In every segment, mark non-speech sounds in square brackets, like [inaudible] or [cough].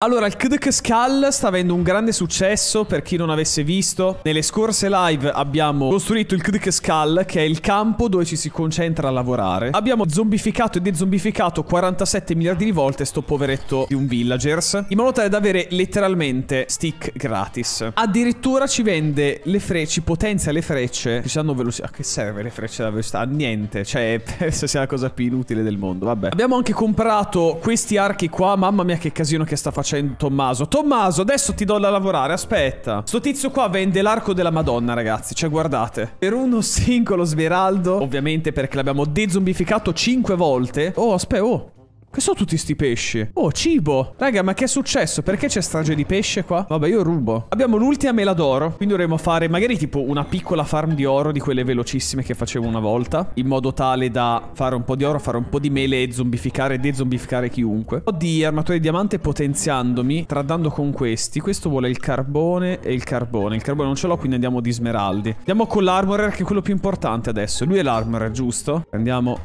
Allora, il Kdk Skull sta avendo un grande successo per chi non avesse visto. Nelle scorse live abbiamo costruito il Kdk Skull, che è il campo dove ci si concentra a lavorare. Abbiamo zombificato e dezombificato 47 miliardi di volte sto poveretto di un villagers, in modo tale da avere letteralmente stick gratis. Addirittura ci vende le frecce, ci potenzia le frecce, Ci danno velocità. A che serve le frecce da velocità? niente, cioè, [laughs] penso sia la cosa più inutile del mondo, vabbè. Abbiamo anche comprato questi archi qua, mamma mia che casino che sta facendo c'è Tommaso. Tommaso, adesso ti do da lavorare, aspetta. Sto tizio qua vende l'arco della Madonna, ragazzi. Cioè, guardate. Per uno singolo smeraldo, ovviamente perché l'abbiamo dezombificato 5 volte. Oh, aspetta, oh. Che sono tutti sti pesci? Oh, cibo! Raga, ma che è successo? Perché c'è strage di pesce qua? Vabbè, io rubo. Abbiamo l'ultima mela d'oro, quindi dovremmo fare magari tipo una piccola farm di oro di quelle velocissime che facevo una volta, in modo tale da fare un po' di oro, fare un po' di mele e zombificare dezombificare chiunque. Un po' di armatura di diamante potenziandomi, tradando con questi. Questo vuole il carbone e il carbone. Il carbone non ce l'ho, quindi andiamo di smeraldi. Andiamo con l'armorer, che è quello più importante adesso. Lui è l'armorer, giusto? Andiamo...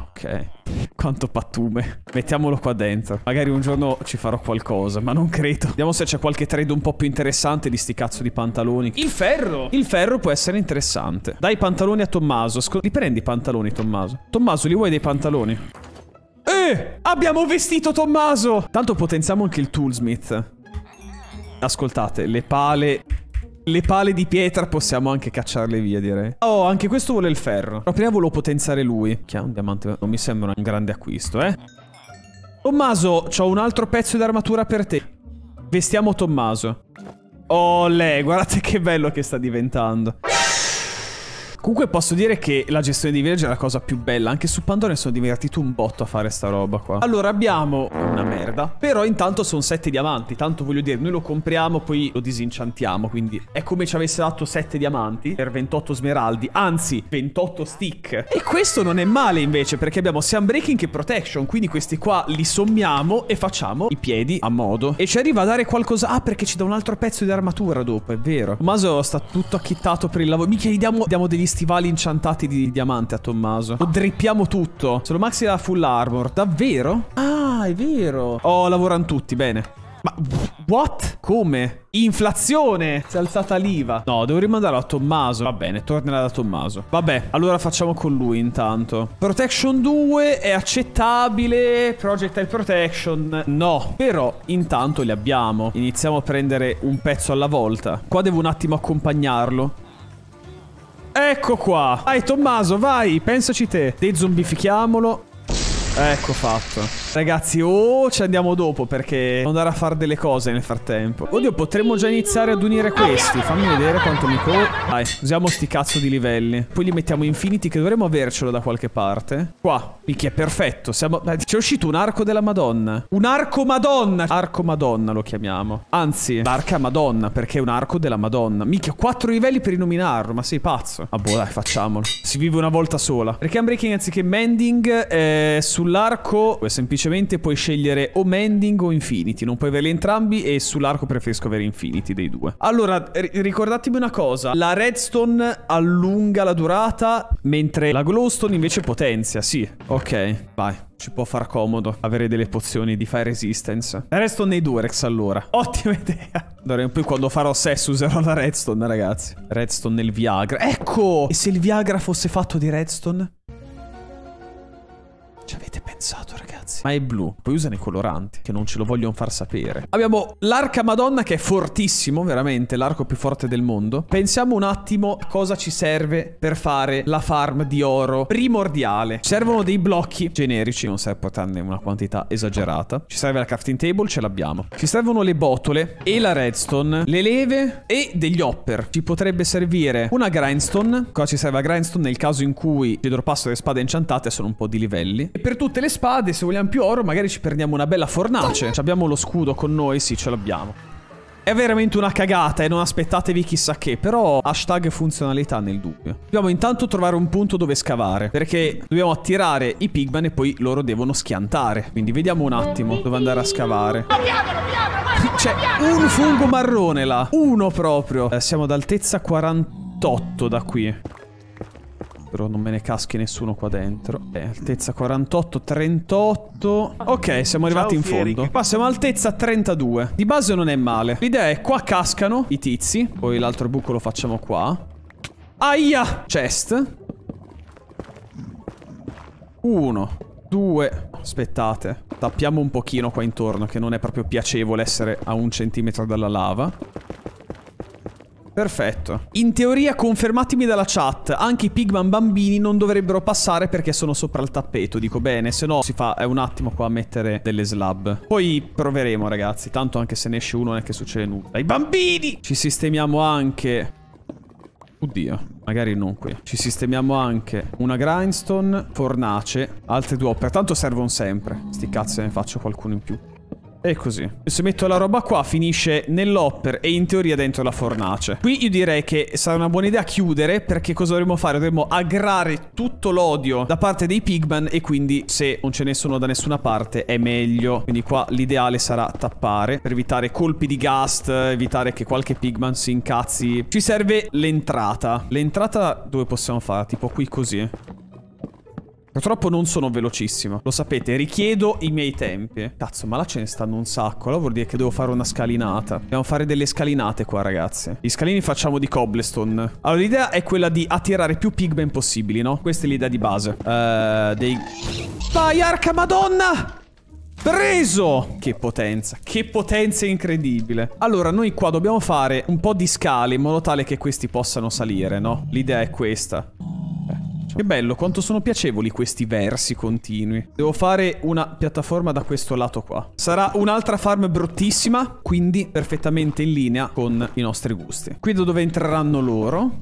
Ok. Quanto pattume. Mettiamolo qua dentro. Magari un giorno ci farò qualcosa, ma non credo. Vediamo se c'è qualche trade un po' più interessante di sti cazzo di pantaloni. Il ferro! Il ferro può essere interessante. Dai i pantaloni a Tommaso. Scusa, li prendi i pantaloni, Tommaso. Tommaso, li vuoi dei pantaloni? Eh! Abbiamo vestito Tommaso! Tanto potenziamo anche il toolsmith. Ascoltate, le pale le pale di pietra possiamo anche cacciarle via, direi. Oh, anche questo vuole il ferro. Però prima volevo potenziare lui. Che ha un diamante. Non mi sembra un grande acquisto, eh. Tommaso, ho un altro pezzo di armatura per te. Vestiamo Tommaso. Oh, lei, guardate che bello che sta diventando. Comunque posso dire che la gestione di village è la cosa più bella. Anche su Pandora sono divertito un botto a fare sta roba qua. Allora abbiamo una merda. Però intanto sono 7 diamanti. Tanto voglio dire, noi lo compriamo, poi lo disinciantiamo. Quindi è come ci avesse dato 7 diamanti per 28 smeraldi. Anzi, 28 stick. E questo non è male invece, perché abbiamo sia breaking che protection. Quindi questi qua li sommiamo e facciamo i piedi a modo. E ci arriva a dare qualcosa. Ah, perché ci dà un altro pezzo di armatura dopo, è vero. Maso sta tutto acchittato per il lavoro. Mica gli diamo, diamo degli stick stivali inciantati di diamante a Tommaso. Lo drippiamo tutto. Solo Maxi ha full armor. Davvero? Ah, è vero. Oh, lavorano tutti, bene. Ma what? Come? Inflazione! Si è alzata l'IVA. No, devo rimandarlo a Tommaso. Va bene, tornerà da Tommaso. Vabbè, allora facciamo con lui intanto. Protection 2 è accettabile. Projectile Protection no. Però intanto li abbiamo. Iniziamo a prendere un pezzo alla volta. Qua devo un attimo accompagnarlo. Ecco qua. Vai Tommaso, vai, pensaci te. Dezombifichiamolo. Ecco fatto. Ragazzi, o oh, ci andiamo dopo perché devo andare a fare delle cose nel frattempo. Oddio, potremmo già iniziare ad unire questi. Fammi vedere quanto mi co... Dai, usiamo sti cazzo di livelli. Poi li mettiamo infiniti che dovremmo avercelo da qualche parte. Qua. Mica è perfetto. Siamo... C'è uscito un arco della Madonna. Un arco Madonna. Arco Madonna lo chiamiamo. Anzi, l'arca Madonna perché è un arco della Madonna. Mica, quattro livelli per rinominarlo. Ma sei pazzo. Ah, boh, dai, facciamolo. Si vive una volta sola. Perché unbreaking anziché mending è sul Sull'arco eh, semplicemente puoi scegliere o Mending o Infinity, non puoi averli entrambi e sull'arco preferisco avere Infinity dei due. Allora, ricordatemi una cosa, la Redstone allunga la durata, mentre la Glowstone invece potenzia, sì. Ok, vai. Ci può far comodo avere delle pozioni di fire resistance. Redstone nei Durex allora. [laughs] Ottima idea. Allora, in più quando farò sesso userò la Redstone, ragazzi. Redstone nel Viagra. Ecco! E se il Viagra fosse fatto di Redstone? saat olarak ragazzi, ma è blu. Poi usano i coloranti, che non ce lo vogliono far sapere. Abbiamo l'arca madonna che è fortissimo, veramente, l'arco più forte del mondo. Pensiamo un attimo a cosa ci serve per fare la farm di oro primordiale. Servono dei blocchi generici, non serve portarne una quantità esagerata. Ci serve la crafting table, ce l'abbiamo. Ci servono le botole e la redstone, le leve e degli hopper. Ci potrebbe servire una grindstone. Cosa ci serve la grindstone nel caso in cui ci dropasso le spade enchantate sono un po' di livelli. E per tutte le spade, se vogliamo vogliamo più oro, magari ci prendiamo una bella fornace. C abbiamo lo scudo con noi, sì, ce l'abbiamo. È veramente una cagata e non aspettatevi chissà che, però hashtag funzionalità nel dubbio. Dobbiamo intanto trovare un punto dove scavare, perché dobbiamo attirare i pigman e poi loro devono schiantare. Quindi vediamo un attimo dove andare a scavare. C'è un fungo marrone là, uno proprio. Eh, siamo ad altezza 48 da qui però non me ne caschi nessuno qua dentro. È eh, altezza 48, 38. Ok, siamo arrivati Ciao, in fondo. Fieric. Qua siamo altezza 32. Di base non è male. L'idea è qua cascano i tizi. Poi l'altro buco lo facciamo qua. Aia! Chest. Uno, due... Aspettate. Tappiamo un pochino qua intorno, che non è proprio piacevole essere a un centimetro dalla lava. Perfetto. In teoria, confermatemi dalla chat, anche i pigman bambini non dovrebbero passare perché sono sopra il tappeto. Dico bene, se no si fa... È un attimo qua a mettere delle slab. Poi proveremo, ragazzi. Tanto anche se ne esce uno non è che succede nulla. I bambini! Ci sistemiamo anche... Oddio. Magari non qui. Ci sistemiamo anche una grindstone, fornace, altre due opere. Tanto servono sempre. Sti cazzo ne faccio qualcuno in più. E così. Se metto la roba qua finisce nell'hopper e in teoria dentro la fornace. Qui io direi che sarà una buona idea chiudere perché cosa dovremmo fare? Dovremmo aggrare tutto l'odio da parte dei pigman e quindi se non ce ne sono da nessuna parte è meglio. Quindi qua l'ideale sarà tappare per evitare colpi di gas, evitare che qualche pigman si incazzi. Ci serve l'entrata. L'entrata dove possiamo fare? Tipo qui così. Purtroppo non sono velocissimo, lo sapete, richiedo i miei tempi. Cazzo, ma là ce ne stanno un sacco, allora vuol dire che devo fare una scalinata. Dobbiamo fare delle scalinate qua, ragazzi. Gli scalini facciamo di cobblestone. Allora, l'idea è quella di attirare più pigmen possibili, no? Questa è l'idea di base. Uh, dei... Vai, arca madonna! Preso! Che potenza, che potenza incredibile. Allora, noi qua dobbiamo fare un po' di scale in modo tale che questi possano salire, no? L'idea è questa. Che bello, quanto sono piacevoli questi versi continui. Devo fare una piattaforma da questo lato qua. Sarà un'altra farm bruttissima, quindi perfettamente in linea con i nostri gusti. Qui da dove entreranno loro.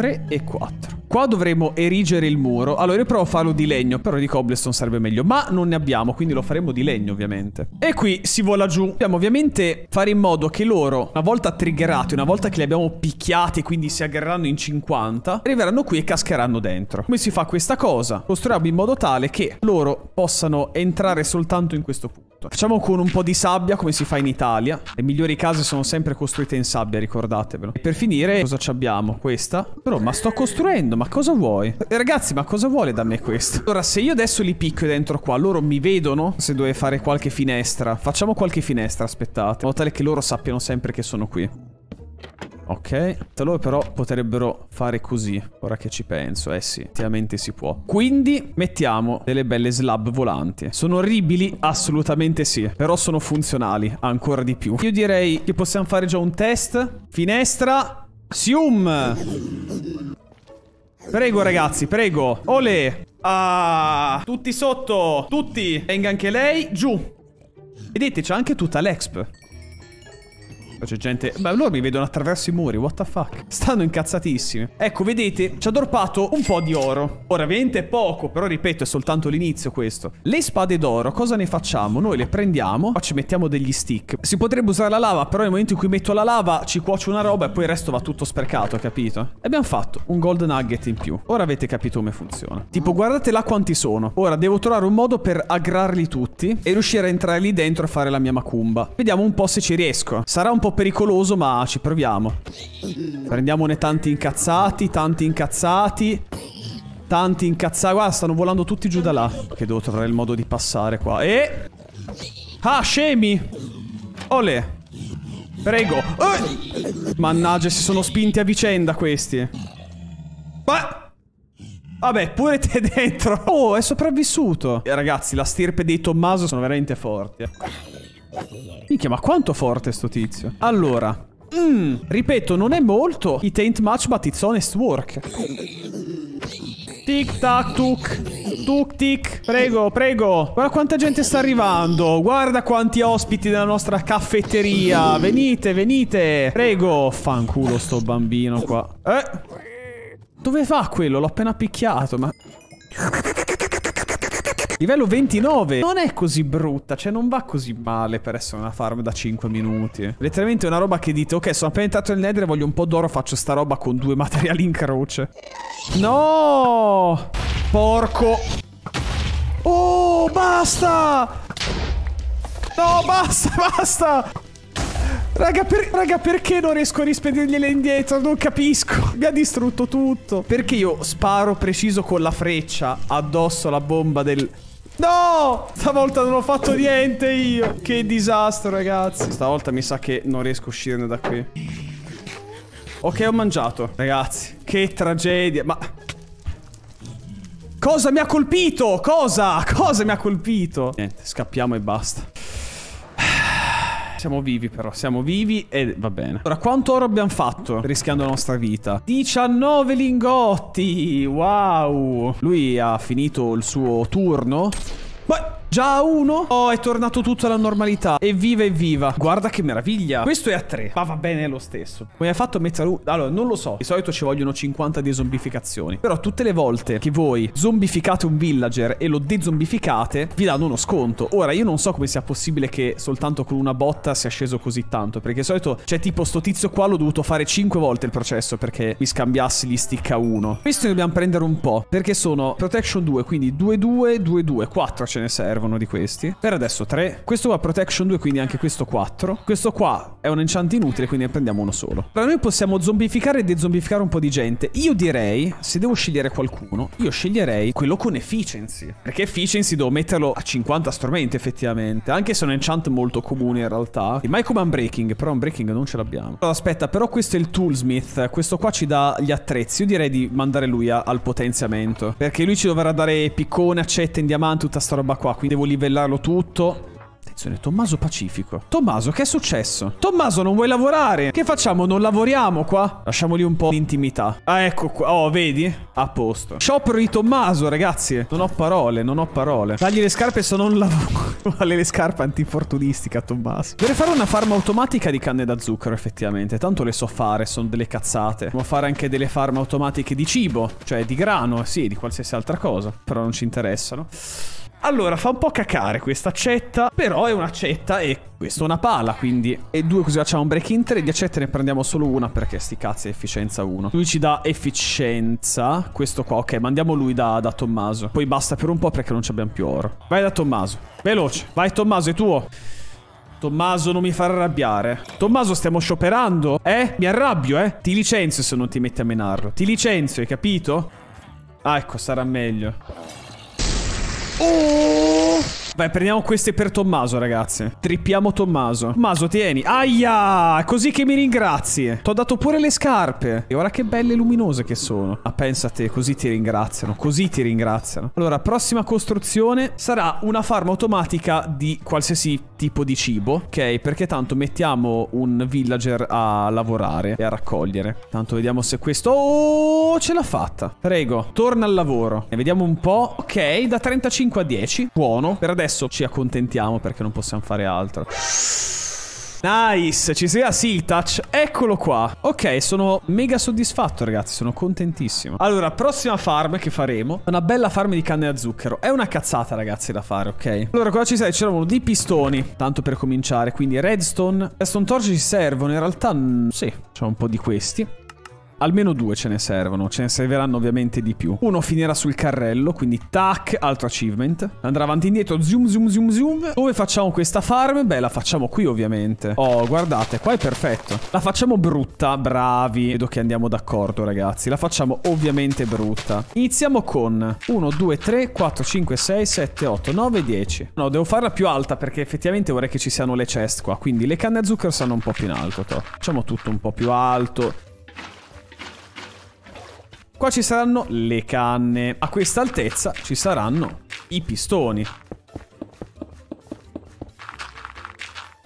3 e 4. Qua dovremo erigere il muro. Allora, io provo a farlo di legno, però di cobblestone sarebbe meglio. Ma non ne abbiamo, quindi lo faremo di legno, ovviamente. E qui si vola giù. Dobbiamo ovviamente fare in modo che loro, una volta triggerati, una volta che li abbiamo picchiati, quindi si aggarranno in 50, arriveranno qui e cascheranno dentro. Come si fa questa cosa? Costruiamo in modo tale che loro possano entrare soltanto in questo punto sotto. Facciamo con un po' di sabbia come si fa in Italia. Le migliori case sono sempre costruite in sabbia, ricordatevelo. E per finire, cosa ci abbiamo? Questa. Però, ma sto costruendo, ma cosa vuoi? Eh, ragazzi, ma cosa vuole da me questo? Allora, se io adesso li picco dentro qua, loro mi vedono? Se deve fare qualche finestra. Facciamo qualche finestra, aspettate. In modo tale che loro sappiano sempre che sono qui. Ok, loro però potrebbero fare così, ora che ci penso, eh sì, effettivamente si può. Quindi mettiamo delle belle slab volanti. Sono orribili? Assolutamente sì, però sono funzionali, ancora di più. Io direi che possiamo fare già un test. Finestra, sium! Prego ragazzi, prego. Ole! Ah! Tutti sotto! Tutti! Venga anche lei, giù! Vedete, c'è anche tutta l'exp. Cioè, c'è gente... Ma loro mi vedono attraverso i muri, what the fuck? Stanno incazzatissimi. Ecco, vedete, ci ha dorpato un po' di oro. Ora, ovviamente è poco, però ripeto, è soltanto l'inizio questo. Le spade d'oro, cosa ne facciamo? Noi le prendiamo, qua ci mettiamo degli stick. Si potrebbe usare la lava, però nel momento in cui metto la lava ci cuocio una roba e poi il resto va tutto sprecato, capito? E abbiamo fatto un gold nugget in più. Ora avete capito come funziona. Tipo, guardate là quanti sono. Ora devo trovare un modo per aggrarli tutti e riuscire a entrare lì dentro a fare la mia macumba. Vediamo un po' se ci riesco. Sarà un po' po' pericoloso, ma ci proviamo. Prendiamone tanti incazzati, tanti incazzati. Tanti incazzati. Guarda, stanno volando tutti giù da là. Che devo trovare il modo di passare qua. E... Ah, scemi! Ole! Prego. Eh! Mannaggia, si sono spinti a vicenda questi. Ma... Vabbè, pure te [laughs] dentro. Oh, è sopravvissuto. E eh, ragazzi, la stirpe di Tommaso sono veramente forti. Eh. Minchia, ma quanto forte sto tizio. Allora. Mm, ripeto, non è molto. It ain't much, but it's honest work. Tic tac tuc. Tuc tic. Prego, prego. Guarda quanta gente sta arrivando. Guarda quanti ospiti della nostra caffetteria. Venite, venite. Prego. Fanculo sto bambino qua. Eh? Dove va quello? L'ho appena picchiato, ma... Livello 29. Non è così brutta, cioè non va così male per essere una farm da 5 minuti. Letteralmente è una roba che dite, ok, sono appena entrato nel nether e voglio un po' d'oro, faccio sta roba con due [laughs] materiali in croce. No! Porco! Oh, basta! No, basta, [laughs] basta! Raga, per, raga, perché non riesco a rispedirgliele indietro? Non capisco. Mi ha distrutto tutto. Perché io sparo preciso con la freccia addosso alla bomba del... No! Stavolta non ho fatto niente io. Che disastro, ragazzi. Stavolta mi sa che non riesco a uscirne da qui. Ok, ho mangiato. Ragazzi, che tragedia. Ma... Cosa mi ha colpito? Cosa? Cosa mi ha colpito? Niente, scappiamo e basta. Siamo vivi però, siamo vivi e va bene. Ora, quanto oro abbiamo fatto rischiando la nostra vita? 19 lingotti! Wow! Lui ha finito il suo turno. Ma... Già a 1 oh, è tornato tutto alla normalità. Evviva, evviva. Guarda che meraviglia. Questo è a 3, ma va bene lo stesso. Come hai fatto a mettere... Allora, non lo so. Di solito ci vogliono 50 dezombificazioni. Però tutte le volte che voi zombificate un villager e lo dezombificate, vi danno uno sconto. Ora, io non so come sia possibile che soltanto con una botta sia sceso così tanto. Perché di solito c'è cioè, tipo sto tizio qua, l'ho dovuto fare 5 volte il processo perché mi scambiassi gli stick a 1. Questi ne dobbiamo prendere un po'. Perché sono protection 2, quindi 2-2, 2-2, 4 ce ne serve servono di questi. Per adesso 3. Questo ha protection 2, quindi anche questo 4. Questo qua è un enchant inutile, quindi ne prendiamo uno solo. Però noi possiamo zombificare e dezombificare un po' di gente. Io direi, se devo scegliere qualcuno, io sceglierei quello con efficiency. Perché efficiency devo metterlo a 50 strumenti effettivamente. Anche se è un enchant molto comune in realtà. E mai come unbreaking, però unbreaking non ce l'abbiamo. Allora aspetta, però questo è il toolsmith. Questo qua ci dà gli attrezzi. Io direi di mandare lui a, al potenziamento. Perché lui ci dovrà dare piccone, accetta in diamante, tutta sta roba qua. Quindi devo livellarlo tutto. Attenzione, Tommaso Pacifico. Tommaso, che è successo? Tommaso, non vuoi lavorare? Che facciamo? Non lavoriamo qua? Lasciamoli un po' intimità. Ah, ecco qua. Oh, vedi? A posto. Sciopero di Tommaso, ragazzi. Non ho parole, non ho parole. Tagli le scarpe se non lavoro. [laughs] Vale le scarpe antinfortunistica, Tommaso. Dovrei fare una farma automatica di canne da zucchero, effettivamente. Tanto le so fare, sono delle cazzate. Devo fare anche delle farme automatiche di cibo. Cioè, di grano, sì, di qualsiasi altra cosa. Però non ci interessano. Allora, fa un po' cacare questa accetta, però è un'accetta e questa è una pala, quindi... E due così facciamo un break in tre, di accette ne prendiamo solo una perché sti cazzi è efficienza uno. Lui ci dà efficienza, questo qua, ok, mandiamo lui da, da Tommaso. Poi basta per un po' perché non abbiamo più oro. Vai da Tommaso, veloce, vai Tommaso, è tuo. Tommaso non mi far arrabbiare Tommaso stiamo scioperando Eh? Mi arrabbio eh? Ti licenzio se non ti metti a menarlo Ti licenzio hai capito? Ah ecco sarà meglio 诶 Beh, prendiamo queste per Tommaso, ragazzi. Trippiamo Tommaso. Tommaso, tieni. Aia! Così che mi ringrazi. Ti ho dato pure le scarpe. E ora che belle e luminose che sono. Ma ah, pensa a te, così ti ringraziano. Così ti ringraziano. Allora, prossima costruzione sarà una farma automatica di qualsiasi tipo di cibo. Ok, perché tanto mettiamo un villager a lavorare e a raccogliere. Tanto vediamo se questo... Oh, ce l'ha fatta. Prego, torna al lavoro. E vediamo un po'. Ok, da 35 a 10. Buono. Per adesso adesso ci accontentiamo perché non possiamo fare altro. Nice, ci sia sì touch Eccolo qua Ok, sono mega soddisfatto ragazzi, sono contentissimo Allora, prossima farm che faremo Una bella farm di canne da zucchero È una cazzata ragazzi da fare, ok? Allora, qua ci serve, c'erano di pistoni Tanto per cominciare, quindi redstone Redstone torch ci servono, in realtà, mm, sì C'è un po' di questi Almeno due ce ne servono, ce ne serviranno ovviamente di più. Uno finirà sul carrello, quindi tac, altro achievement. Andrà avanti e indietro, zoom, zoom, zoom, zoom. Dove facciamo questa farm? Beh, la facciamo qui ovviamente. Oh, guardate, qua è perfetto. La facciamo brutta, bravi. Vedo che andiamo d'accordo, ragazzi. La facciamo ovviamente brutta. Iniziamo con 1, 2, 3, 4, 5, 6, 7, 8, 9, 10. No, devo farla più alta perché effettivamente vorrei che ci siano le chest qua. Quindi le canne a zucchero stanno un po' più in alto, to. Facciamo tutto un po' più alto. Qua ci saranno le canne. A questa altezza ci saranno i pistoni.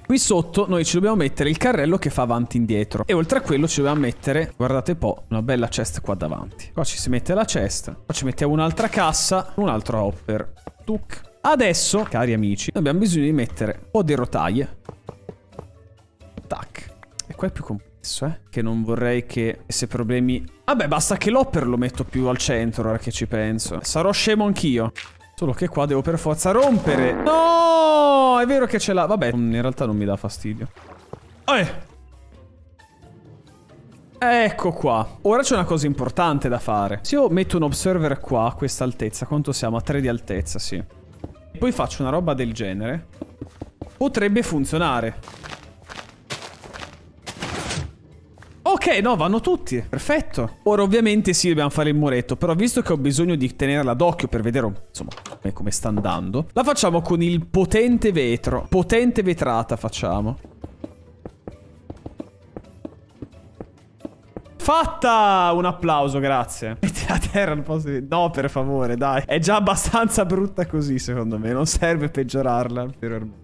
Qui sotto noi ci dobbiamo mettere il carrello che fa avanti e indietro. E oltre a quello ci dobbiamo mettere, guardate un po', una bella cesta qua davanti. Qua ci si mette la cesta. Qua ci mettiamo un'altra cassa, un altro hopper. Tuc. Adesso, cari amici, abbiamo bisogno di mettere un po' di rotaie. Tac qua è più complesso, eh. Che non vorrei che avesse problemi... Vabbè, basta che l'hopper lo metto più al centro, ora che ci penso. Sarò scemo anch'io. Solo che qua devo per forza rompere. No! È vero che ce l'ha. Vabbè, in realtà non mi dà fastidio. Eh! Ecco qua. Ora c'è una cosa importante da fare. Se io metto un observer qua, a questa altezza, quanto siamo? A 3 di altezza, sì. E poi faccio una roba del genere. Potrebbe funzionare. Ok, no, vanno tutti. Perfetto. Ora, ovviamente, sì, dobbiamo fare il muretto. Però, visto che ho bisogno di tenerla d'occhio per vedere, insomma, come sta andando, la facciamo con il potente vetro. Potente vetrata facciamo. Fatta! Un applauso, grazie. [laughs] Metti la terra il posto di... No, per favore, dai. È già abbastanza brutta così, secondo me. Non serve peggiorarla ulteriormente.